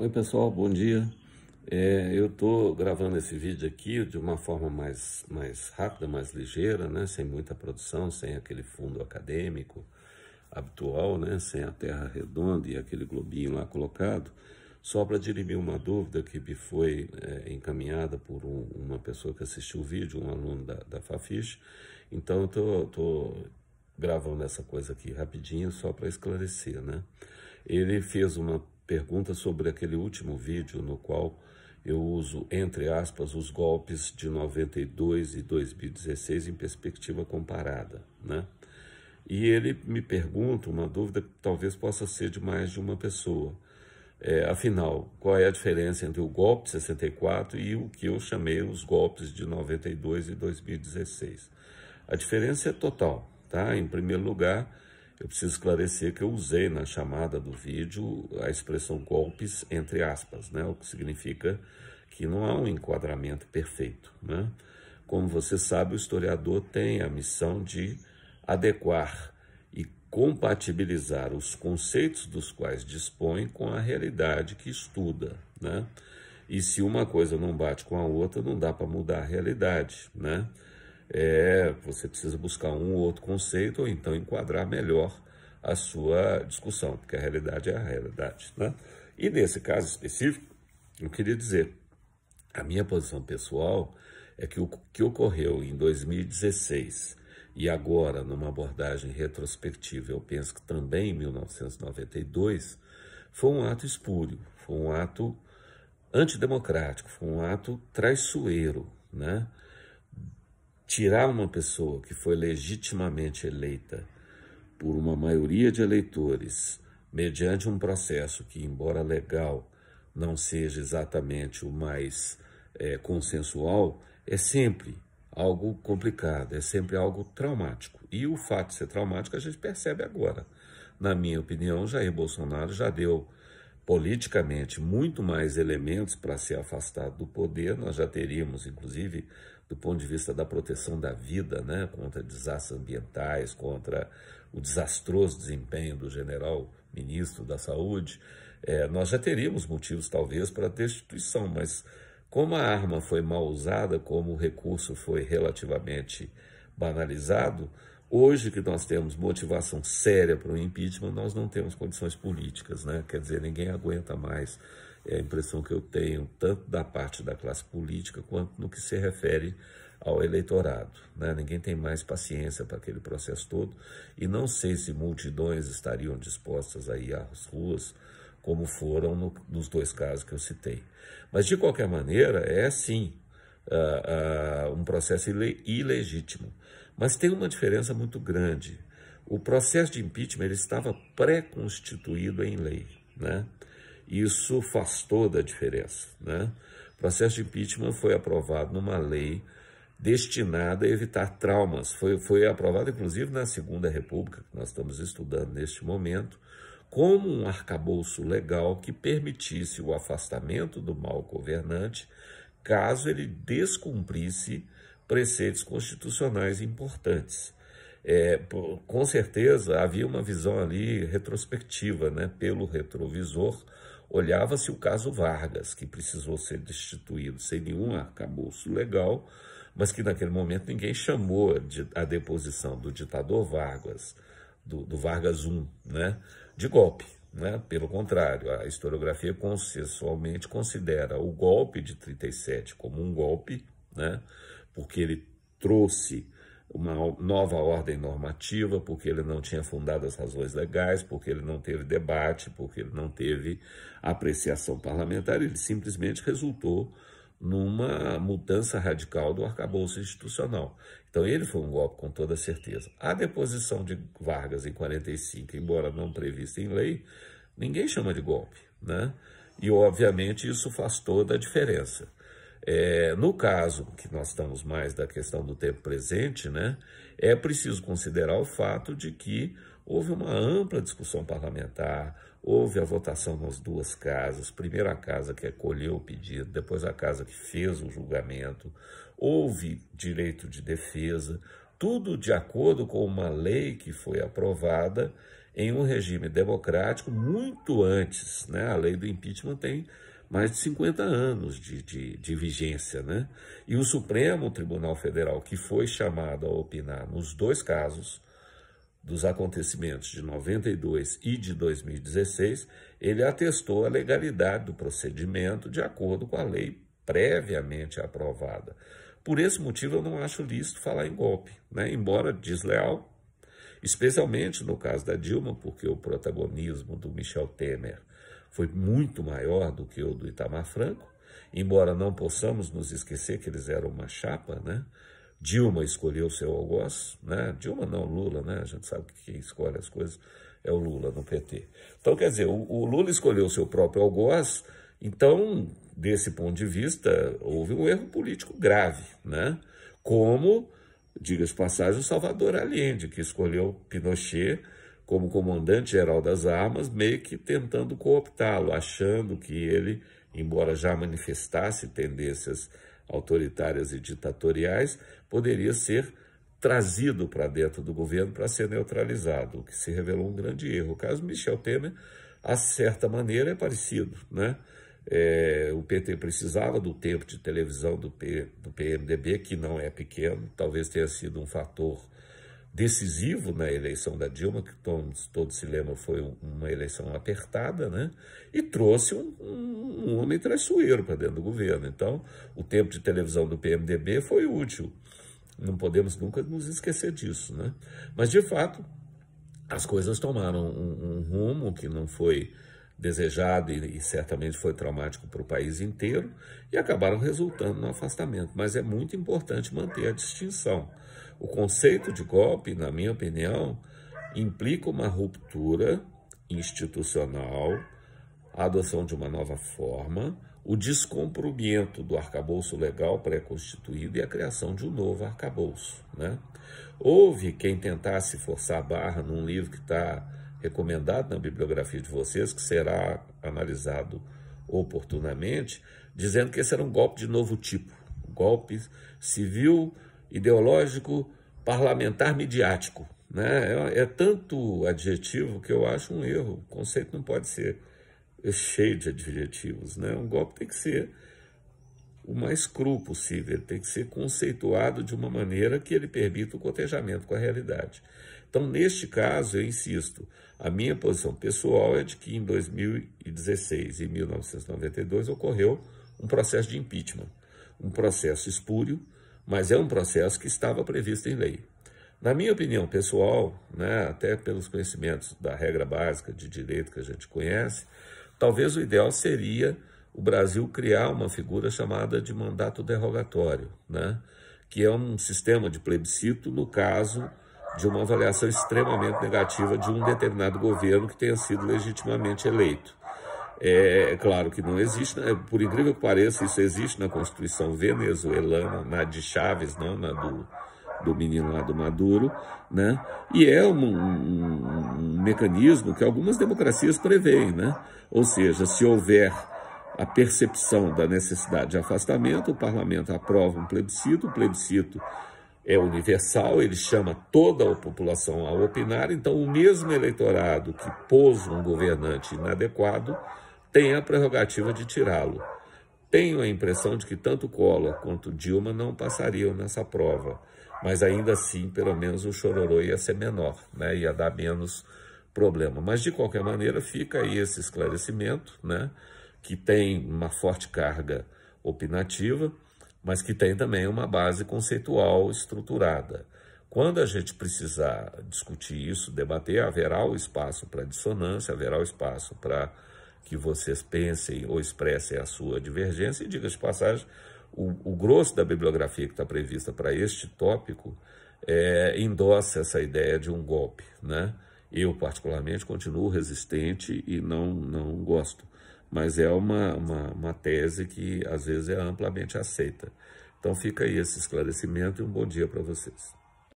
Oi pessoal, bom dia. É, eu estou gravando esse vídeo aqui de uma forma mais, mais rápida, mais ligeira, né? sem muita produção, sem aquele fundo acadêmico habitual, né? sem a terra redonda e aquele globinho lá colocado, só para dirimir uma dúvida que me foi é, encaminhada por um, uma pessoa que assistiu o vídeo, um aluno da, da Fafiche. Então eu estou gravando essa coisa aqui rapidinho só para esclarecer. Né? Ele fez uma pergunta sobre aquele último vídeo no qual eu uso, entre aspas, os golpes de 92 e 2016 em perspectiva comparada, né? E ele me pergunta uma dúvida que talvez possa ser de mais de uma pessoa. É, afinal, qual é a diferença entre o golpe de 64 e o que eu chamei os golpes de 92 e 2016? A diferença é total, tá? Em primeiro lugar, eu preciso esclarecer que eu usei na chamada do vídeo a expressão golpes entre aspas, né? o que significa que não há um enquadramento perfeito. Né? Como você sabe, o historiador tem a missão de adequar e compatibilizar os conceitos dos quais dispõe com a realidade que estuda. Né? E se uma coisa não bate com a outra, não dá para mudar a realidade. Né? é, você precisa buscar um ou outro conceito ou então enquadrar melhor a sua discussão, porque a realidade é a realidade. Né? E nesse caso específico, eu queria dizer, a minha posição pessoal é que o que ocorreu em 2016 e agora, numa abordagem retrospectiva, eu penso que também em 1992, foi um ato espúrio, foi um ato antidemocrático, foi um ato traiçoeiro, né? tirar uma pessoa que foi legitimamente eleita por uma maioria de eleitores, mediante um processo que, embora legal, não seja exatamente o mais é, consensual, é sempre algo complicado, é sempre algo traumático. E o fato de ser traumático a gente percebe agora. Na minha opinião, Jair Bolsonaro já deu politicamente muito mais elementos para se afastar do poder, nós já teríamos, inclusive, do ponto de vista da proteção da vida, né, contra desastres ambientais, contra o desastroso desempenho do general ministro da Saúde, é, nós já teríamos motivos, talvez, para destituição, mas como a arma foi mal usada, como o recurso foi relativamente banalizado, hoje que nós temos motivação séria para o impeachment, nós não temos condições políticas, né? Quer dizer, ninguém aguenta mais é a impressão que eu tenho, tanto da parte da classe política quanto no que se refere ao eleitorado. Né? Ninguém tem mais paciência para aquele processo todo e não sei se multidões estariam dispostas a ir às ruas como foram no, nos dois casos que eu citei. Mas, de qualquer maneira, é sim uh, uh, um processo ile ilegítimo. Mas tem uma diferença muito grande. O processo de impeachment ele estava pré-constituído em lei. Né? Isso faz toda a diferença. Né? O processo de impeachment foi aprovado numa lei destinada a evitar traumas. Foi, foi aprovado, inclusive, na Segunda República, que nós estamos estudando neste momento, como um arcabouço legal que permitisse o afastamento do mal governante caso ele descumprisse preceitos constitucionais importantes. É, com certeza havia uma visão ali retrospectiva, né, pelo retrovisor, Olhava-se o caso Vargas, que precisou ser destituído sem nenhum arcabouço legal, mas que naquele momento ninguém chamou a deposição do ditador Vargas, do, do Vargas I, né, de golpe. Né? Pelo contrário, a historiografia consensualmente considera o golpe de 37 como um golpe, né, porque ele trouxe uma nova ordem normativa, porque ele não tinha fundado as razões legais, porque ele não teve debate, porque ele não teve apreciação parlamentar, ele simplesmente resultou numa mudança radical do arcabouço institucional. Então ele foi um golpe com toda certeza. A deposição de Vargas em 45, embora não prevista em lei, ninguém chama de golpe, né? E obviamente isso faz toda a diferença. É, no caso que nós estamos mais da questão do tempo presente, né, é preciso considerar o fato de que houve uma ampla discussão parlamentar, houve a votação nas duas casas, primeiro a casa que acolheu o pedido, depois a casa que fez o julgamento, houve direito de defesa, tudo de acordo com uma lei que foi aprovada em um regime democrático muito antes, né? A lei do impeachment tem mais de 50 anos de, de, de vigência. Né? E o Supremo Tribunal Federal, que foi chamado a opinar nos dois casos, dos acontecimentos de 92 e de 2016, ele atestou a legalidade do procedimento de acordo com a lei previamente aprovada. Por esse motivo, eu não acho lícito falar em golpe, né? embora desleal, especialmente no caso da Dilma, porque o protagonismo do Michel Temer foi muito maior do que o do Itamar Franco, embora não possamos nos esquecer que eles eram uma chapa, né? Dilma escolheu seu algoz, né? Dilma não, Lula, né? A gente sabe que quem escolhe as coisas é o Lula no PT. Então, quer dizer, o, o Lula escolheu seu próprio algoz, então, desse ponto de vista, houve um erro político grave, né? Como, diga se passagem, o Salvador Allende, que escolheu Pinochet como comandante-geral das armas, meio que tentando cooptá-lo, achando que ele, embora já manifestasse tendências autoritárias e ditatoriais, poderia ser trazido para dentro do governo para ser neutralizado, o que se revelou um grande erro. O caso Michel Temer, a certa maneira, é parecido. Né? É, o PT precisava do tempo de televisão do, P, do PMDB, que não é pequeno, talvez tenha sido um fator decisivo na eleição da Dilma, que todos, todos se lembram foi uma eleição apertada, né? e trouxe um, um, homem traiçoeiro para dentro do governo. Então, o tempo de televisão do PMDB foi útil. Não podemos nunca nos esquecer disso. Né? Mas, de fato, as coisas tomaram um, um rumo que não foi desejado e, e, certamente foi traumático para o país inteiro e acabaram resultando no afastamento. Mas é muito importante manter a distinção. O conceito de golpe, na minha opinião, implica uma ruptura institucional, a adoção de uma nova forma, o descumprimento do arcabouço legal pré-constituído e a criação de um novo arcabouço. Né? Houve quem tentasse forçar a barra num livro que está recomendado na bibliografia de vocês, que será analisado oportunamente, dizendo que esse era um golpe de novo tipo, golpe civil ideológico, parlamentar, midiático. Né? É, é tanto adjetivo que eu acho um erro. O conceito não pode ser cheio de adjetivos. Né? Um golpe tem que ser o mais cru possível, ele tem que ser conceituado de uma maneira que ele permita o cotejamento com a realidade. Então, neste caso, eu insisto, a minha posição pessoal é de que em 2016 e 1992 ocorreu um processo de impeachment, um processo espúrio, mas é um processo que estava previsto em lei. Na minha opinião pessoal, né, até pelos conhecimentos da regra básica de direito que a gente conhece, talvez o ideal seria o Brasil criar uma figura chamada de mandato derrogatório, né, que é um sistema de plebiscito no caso de uma avaliação extremamente negativa de um determinado governo que tenha sido legitimamente eleito. É, é claro que não existe, né? por incrível que pareça, isso existe na Constituição venezuelana, na de Chaves, não na do, do menino lá do Maduro, né? E é um, um, um mecanismo que algumas democracias preveem, né? Ou seja, se houver a percepção da necessidade de afastamento, o parlamento aprova um plebiscito, o plebiscito é universal, ele chama toda a população a opinar, então o mesmo eleitorado que pôs um governante inadequado tem a prerrogativa de tirá-lo. Tenho a impressão de que tanto Collor quanto Dilma não passariam nessa prova, mas ainda assim, pelo menos o chororô ia ser menor, né? ia dar menos problema. Mas, de qualquer maneira, fica aí esse esclarecimento, né? que tem uma forte carga opinativa, mas que tem também uma base conceitual estruturada. Quando a gente precisar discutir isso, debater, haverá o espaço para dissonância, haverá o espaço para que vocês pensem ou expressem a sua divergência. E, diga de passagem, o, o grosso da bibliografia que está prevista para este tópico é, endossa essa ideia de um golpe. Né? Eu, particularmente, continuo resistente e não, não gosto. Mas é uma, uma, uma tese que, às vezes, é amplamente aceita. Então, fica aí esse esclarecimento e um bom dia para vocês.